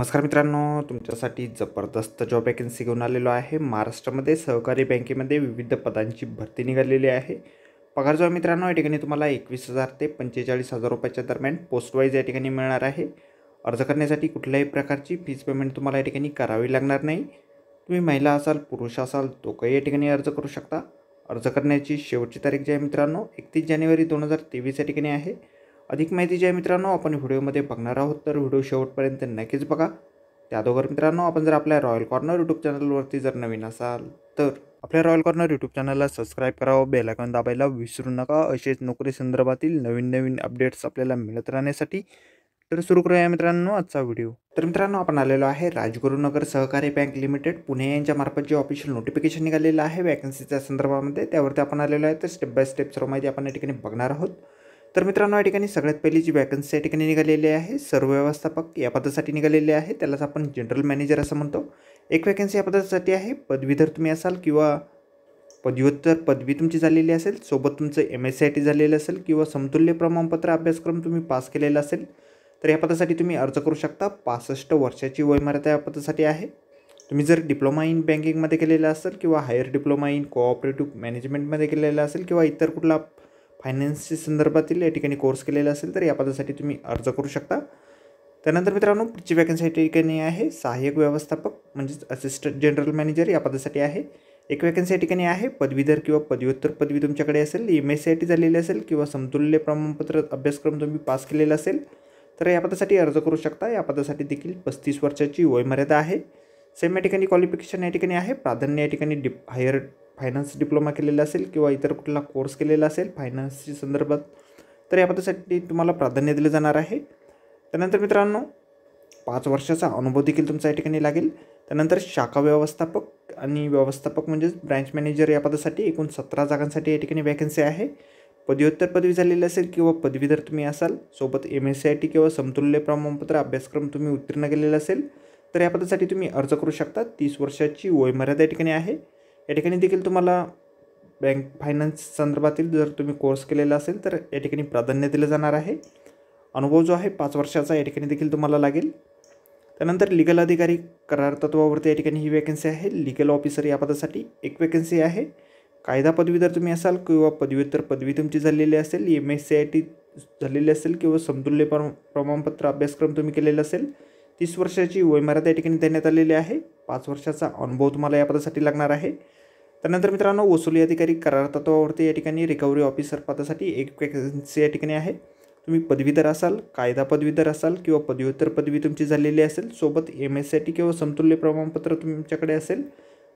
नमस्कार मित्रांनो तुमच्यासाठी जबरदस्त जॉब वॅकन्सी घेऊन आलेलो आहे महाराष्ट्रामध्ये सहकारी बँकेमध्ये विविध पदांची भरती निघालेली आहे पगार जो मित्रांनो या ठिकाणी तुम्हाला एकवीस हजार ते पंचेचाळीस हजार रुपयाच्या दरम्यान पोस्ट या ठिकाणी मिळणार आहे अर्ज करण्यासाठी कुठल्याही प्रकारची फीज पेमेंट तुम्हाला या ठिकाणी करावी लागणार नाही तुम्ही महिला असाल पुरुष असाल तो काही या ठिकाणी अर्ज करू शकता अर्ज करण्याची शेवटची तारीख जी आहे मित्रांनो एकतीस जानेवारी दोन हजार तेवीस या ठिकाणी आहे अधिक माहिती जी मित्रांनो आपण व्हिडिओमध्ये बघणार आहोत तर व्हिडिओ शेवटपर्यंत नक्कीच बघा त्या अगोदर मित्रांनो आपण जर आपल्या रॉयल कॉर्नर यूट्यूब चॅनलवरती जर नवीन असाल तर आपल्या रॉयल कॉर्नर यूट्यूब चॅनलला सबस्क्राईब करावं बेलायकॉन दाबायला विसरू नका असेच नोकरी संदर्भातील नवीन नवीन अपडेट्स आपल्याला मिळत राहण्यासाठी तर सुरू करूया मित्रांनो आजचा व्हिडिओ तर मित्रांनो आपण आलेलो आहे राजगुरुनगर सहकारी बँक लिमिटेड पुणे यांच्या मार्फत जे ऑफिशियल नोटिफिकेशन निघालेलं आहे वॅकन्सीच्या संदर्भामध्ये त्यावरती आपण आलेलो आहे तर स्टेप बाय स्टेप सर्व माहिती आपण या ठिकाणी बघणार आहोत तर मित्रांनो या ठिकाणी सगळ्यात पहिली जी वॅकन्सी या ठिकाणी निघालेली आहे सर्व व्यवस्थापक या पदासाठी निघालेले आहे त्यालाच आपण जनरल मॅनेजर असं म्हणतो एक वॅकन्सी या पदासाठी आहे पदवीधर तुम्ही असाल किंवा पदव्युत्तर पदवी तुमची झालेली असेल सोबत तुमचं M S C I T झालेलं असेल किंवा समतुल्य प्रमाणपत्र अभ्यासक्रम तुम्ही पास केलेला असेल तर या पदासाठी तुम्ही अर्ज करू शकता पासष्ट वर्षाची वयमर्यादा या पदासाठी आहे तुम्ही जर डिप्लोमा इन बँकिंगमध्ये केलेलं असेल किंवा हायर डिप्लोमा इन कोऑपरेटिव्ह मॅनेजमेंटमध्ये केलेलं असेल किंवा इतर कुठला फायनान्सच्या संदर्भातील या ठिकाणी कोर्स केलेला असेल तर या पदासाठी तुम्ही अर्ज करू शकता त्यानंतर मित्रांनो पुढची वॅकन्सी या ठिकाणी आहे सहाय्यक व्यवस्थापक म्हणजेच असिस्टंट जनरल मॅनेजर या पदासाठी आहे एक वॅकन्सी या ठिकाणी आहे पदवीधर किंवा पदव्युत्तर पदवी तुमच्याकडे असेल M S C I T झालेली असेल किंवा समतुल्य प्रमाणपत्र अभ्यासक्रम तुम्ही पास केलेला असेल तर या पदासाठी अर्ज करू शकता या पदासाठी देखील पस्तीस वर्षाची वयमर्यादा आहे सेम या ठिकाणी क्वालिफिकेशन या ठिकाणी आहे प्राधान्य या ठिकाणी डिप हायर फायनान्स डिप्लोमा केलेला असेल किंवा इतर कुठला कोर्स केलेला असेल फायनान्सच्या संदर्भात तर या पदासाठी तुम्हाला प्राधान्य दिलं जाणार आहे त्यानंतर मित्रांनो पाच वर्षाचा अनुभव देखील तुमचा या ठिकाणी लागेल त्यानंतर शाखा व्यवस्थापक आणि व्यवस्थापक म्हणजेच ब्रँच मॅनेजर या पदासाठी एकूण सतरा जागांसाठी या ठिकाणी वॅकन्सी आहे पदव्युत्तर पदवी झालेली असेल किंवा पदवीधर तुम्ही असाल सोबत M S C I T किंवा समतुल्य प्रमाणपत्र अभ्यासक्रम तुम्ही उत्तीर्ण केलेला असेल तर या पदासाठी तुम्ही अर्ज करू शकता तीस वर्षाची वयमर्यादा या ठिकाणी आहे या ठिकाणी देखील तुम्हाला बँक फायनान्स संदर्भातील जर तुम्ही कोर्स केलेला असेल तर या ठिकाणी प्राधान्य दिलं जाणार आहे अनुभव जो आहे पाच वर्षाचा या ठिकाणी देखील तुम्हाला लागेल त्यानंतर लिगल अधिकारी करार तत्वावरती या ठिकाणी ही वॅकन्सी आहे लिगल ऑफिसर या पदासाठी एक वॅकन्सी आहे कायदा पदवीधर तुम्ही असाल किंवा पदव्युत्तर पदवी तुमची झालेली असेल M S C I T झालेली असेल किंवा समतुल्य प्रमाणपत्र अभ्यासक्रम तुम्ही केलेला असेल तीस वर्षाची वयमर्यादा या ठिकाणी देण्यात आलेली आहे पाच वर्षाचा अनुभव तुम्हाला या पदासाठी लागणार आहे त्यानंतर मित्रांनो वसुली अधिकारी करार तत्वावरती या ठिकाणी रिकव्हरी ऑफिसर पदासाठी एक वॅकन्सी या ठिकाणी आहे तुम्ही पदवीधर असाल कायदा पदवीधर असाल किंवा पदव्युत्तर पदवी तुमची झालेली असेल सोबत एम एस सी टी किंवा समतुल्य प्रमाणपत्र तुमच्याकडे असेल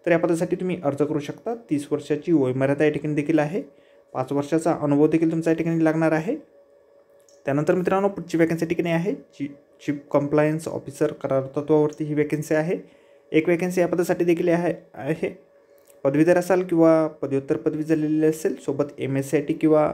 तर या पदासाठी तुम्ही अर्ज करू शकता तीस वर्षाची वयमर्यादा या ठिकाणी देखील आहे पाच वर्षाचा अनुभव देखील तुमचा या ठिकाणी लागणार आहे त्यानंतर मित्रांनो पुढची वॅकन्सी ठिकाणी आहे जी चीफ कम्प्लायन्स ऑफिसर करार तत्वावरती ही वॅकन्सी आहे एक वॅकन्सी या पदासाठी देखील आहे आहे पदवीधर असाल किंवा पदव्युत्तर पदवी झालेली असेल सोबत एम एस आय टी किंवा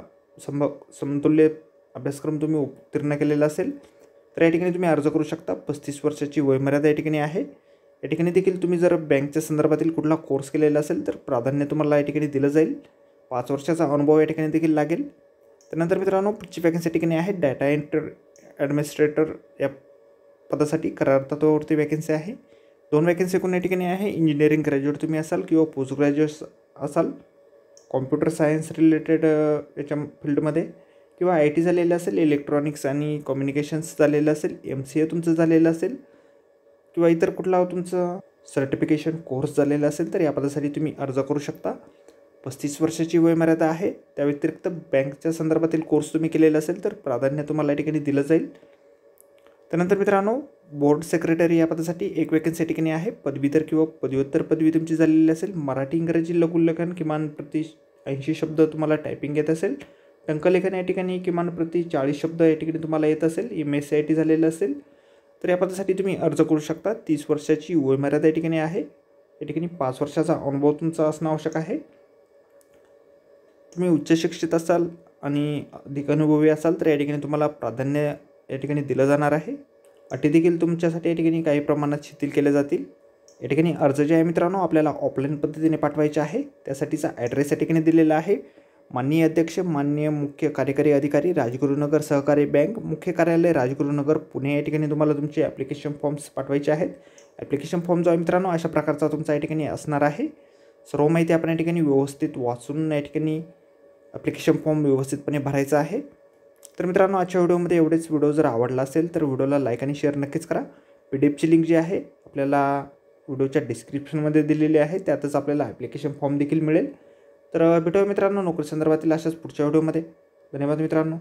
संभ समतुल्य अभ्यासक्रम तुम्ही उत्तीर्ण केलेला असेल तर या ठिकाणी तुम्ही अर्ज करू शकता पस्तीस वर्षाची वयमर्यादा या ठिकाणी आहे या ठिकाणी देखील तुम्ही जर बँकच्या संदर्भातील कुठला कोर्स केलेला असेल तर प्राधान्य तुम्हाला या ठिकाणी दिलं जाईल पाच वर्षाचा अनुभव या ठिकाणी देखील लागेल त्यानंतर मित्रांनो पुढची वॅकन्सी ठिकाणी आहे डाटा एंटर ॲडमिनिस्ट्रेटर या पदासाठी करार तत्वावरती वॅकन्सी आहे दोन वॅकन्सी कोणत्या ठिकाणी आहे इंजिनिअरिंग ग्रॅज्युएट तुम्ही असाल किंवा पोस्ट ग्रॅज्युएट असाल कॉम्प्युटर सायन्स रिलेटेड याच्या फील्डमध्ये किंवा आय टी झालेलं असेल इलेक्ट्रॉनिक्स आणि कम्युनिकेशन्स झालेलं असेल एम सी ए तुमचं झालेलं असेल किंवा इतर कुठला तुमचं सर्टिफिकेशन कोर्स झालेला असेल तर या पदासाठी तुम्ही अर्ज करू शकता पस्तीस वर्षाची वयमर्यादा आहे त्या व्यतिरिक्त बँकच्या संदर्भातील कोर्स तुम्ही केलेला असेल तर प्राधान्य तुम्हाला या ठिकाणी दिलं जाईल त्यानंतर मित्रांनो बोर्ड सेक्रेटरी या पदासाठी एक वेकन्सी ठिकाणी आहे पदवीधर किंवा पदव्युत्तर पदवी तुमची झालेली असेल मराठी इंग्रजी लघुलेखन किमान प्रति ऐंशी शब्द तुम्हाला टायपिंग येत असेल टंकलेखन या ठिकाणी किमान प्रति चाळीस शब्द या ठिकाणी तुम्हाला येत असेल M S C I T झालेलं असेल तर या पदासाठी तुम्ही अर्ज करू शकता तीस वर्षाची वयमर्यादा या ठिकाणी आहे या ठिकाणी पाच वर्षाचा अनुभव तुमचा असणं आवश्यक आहे तुम्ही शिक्षित असाल आणि अधिक अनुभवी असाल तर या ठिकाणी तुम्हाला प्राधान्य या ठिकाणी दिलं जाणार आहे देखील तुमच्यासाठी या ठिकाणी काही प्रमाणात शिथिल केले जातील या ठिकाणी अर्ज जे आहे मित्रांनो आपल्याला ऑफलाईन पद्धतीने पाठवायचे आहे त्यासाठीचा ॲड्रेस या ठिकाणी दिलेला आहे माननीय अध्यक्ष माननीय मुख्य कार्यकारी अधिकारी राजगुरुनगर सहकारी बँक मुख्य कार्यालय राजगुरुनगर पुणे या ठिकाणी तुम्हाला तुमचे ॲप्लिकेशन फॉर्म्स पाठवायचे आहेत ॲप्लिकेशन फॉर्म जो आहे मित्रांनो अशा प्रकारचा तुमचा या ठिकाणी असणार आहे सर्व माहिती आपण या ठिकाणी व्यवस्थित वाचून या ठिकाणी ॲप्लिकेशन फॉर्म व्यवस्थितपणे भरायचा आहे तर मित्रांनो आजच्या व्हिडिओमध्ये एवढेच व्हिडिओ जर आवडला असेल तर व्हिडिओला लाईक आणि शेअर नक्कीच करा पी डी एफची लिंक जी आहे आपल्याला व्हिडिओच्या डिस्क्रिप्शनमध्ये दिलेली आहे त्यातच आपल्याला ॲप्लिकेशन फॉर्म देखील मिळेल तर भेटूया मित्रांनो नोकरी संदर्भातील अशाच पुढच्या व्हिडिओमध्ये धन्यवाद मित्रांनो